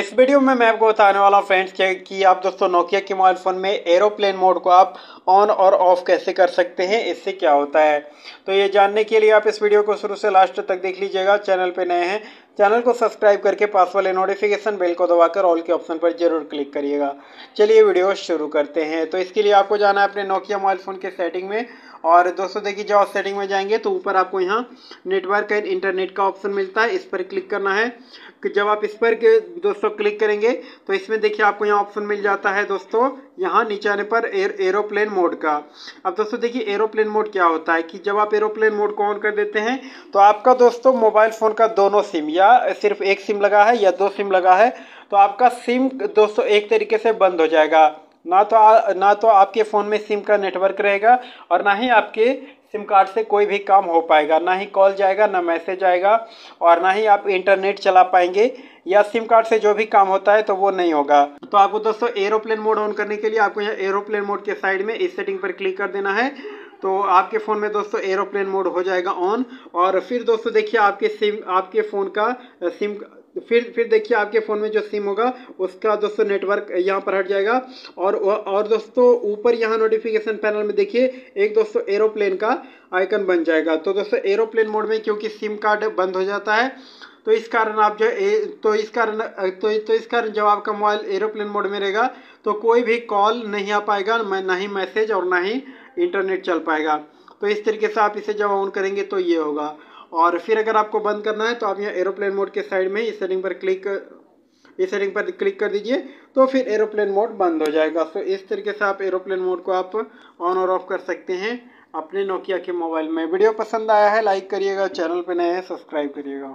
इस वीडियो में मैं आपको बताने वाला हूँ फ्रेंड्स कि आप दोस्तों नोकिया के मोबाइल फ़ोन में एरोप्लेन मोड को आप ऑन और ऑफ़ कैसे कर सकते हैं इससे क्या होता है तो ये जानने के लिए आप इस वीडियो को शुरू से लास्ट तक देख लीजिएगा चैनल पे नए हैं चैनल को सब्सक्राइब करके पास वाले नोटिफिकेशन बेल को दबाकर ऑल के ऑप्शन पर जरूर क्लिक करिएगा चलिए वीडियो शुरू करते हैं तो इसके लिए आपको जाना है अपने नोकिया मोबाइल फ़ोन के सेटिंग में और दोस्तों देखिए जब आप सेटिंग में जाएंगे तो ऊपर आपको यहाँ नेटवर्क एंड इंटरनेट का ऑप्शन मिलता है इस पर क्लिक करना है जब आप इस पर दोस्तों क्लिक करेंगे तो इसमें देखिए आपको यहाँ ऑप्शन मिल जाता है दोस्तों यहाँ नीचे आने पर एर एरोप्लेन मोड का अब दोस्तों देखिए एरोप्लेन मोड क्या होता है कि जब आप एरोप्लेन मोड को ऑन कर देते हैं तो आपका दोस्तों मोबाइल फ़ोन का दोनों सिम या सिर्फ एक सिम लगा है या दो सिम लगा है तो आपका सिम दोस्तों एक तरीके से बंद हो जाएगा ना तो आ, ना तो आपके फ़ोन में सिम का नेटवर्क रहेगा और ना ही आपके सिम कार्ड से कोई भी काम हो पाएगा ना ही कॉल जाएगा ना मैसेज आएगा और ना ही आप इंटरनेट चला पाएंगे या सिम कार्ड से जो भी काम होता है तो वो नहीं होगा तो आपको दोस्तों एरोप्लेन मोड ऑन करने के लिए आपको यहाँ एरोप्लेन मोड के साइड में इस सेटिंग पर क्लिक कर देना है तो आपके फ़ोन में दोस्तों एरोप्लेन मोड हो जाएगा ऑन और फिर दोस्तों देखिए आपके सिम आपके फ़ोन का सिम फिर फिर देखिए आपके फ़ोन में जो सिम होगा उसका दोस्तों नेटवर्क यहाँ पर हट जाएगा और और दोस्तों ऊपर यहाँ नोटिफिकेशन पैनल में देखिए एक दोस्तों एरोप्लेन का आइकन बन जाएगा तो दोस्तों एरोप्लेन मोड में क्योंकि सिम कार्ड बंद हो जाता है तो इस कारण आप जो ए, तो इस कारण तो, तो इस कारण जब आपका मोबाइल एरोप्लेन मोड में रहेगा तो कोई भी कॉल नहीं आ पाएगा ना ही मैसेज और ना ही इंटरनेट चल पाएगा तो इस तरीके से आप इसे जब ऑन करेंगे तो ये होगा और फिर अगर आपको बंद करना है तो आप यहाँ एरोप्लेन मोड के साइड में इस सेटिंग पर क्लिक इस सेटिंग पर क्लिक कर दीजिए तो फिर एरोप्लेन मोड बंद हो जाएगा तो इस तरीके से आप एरोप्लेन मोड को आप ऑन और ऑफ कर सकते हैं अपने नोकिया के मोबाइल में वीडियो पसंद आया है लाइक करिएगा चैनल पर नए हैं सब्सक्राइब करिएगा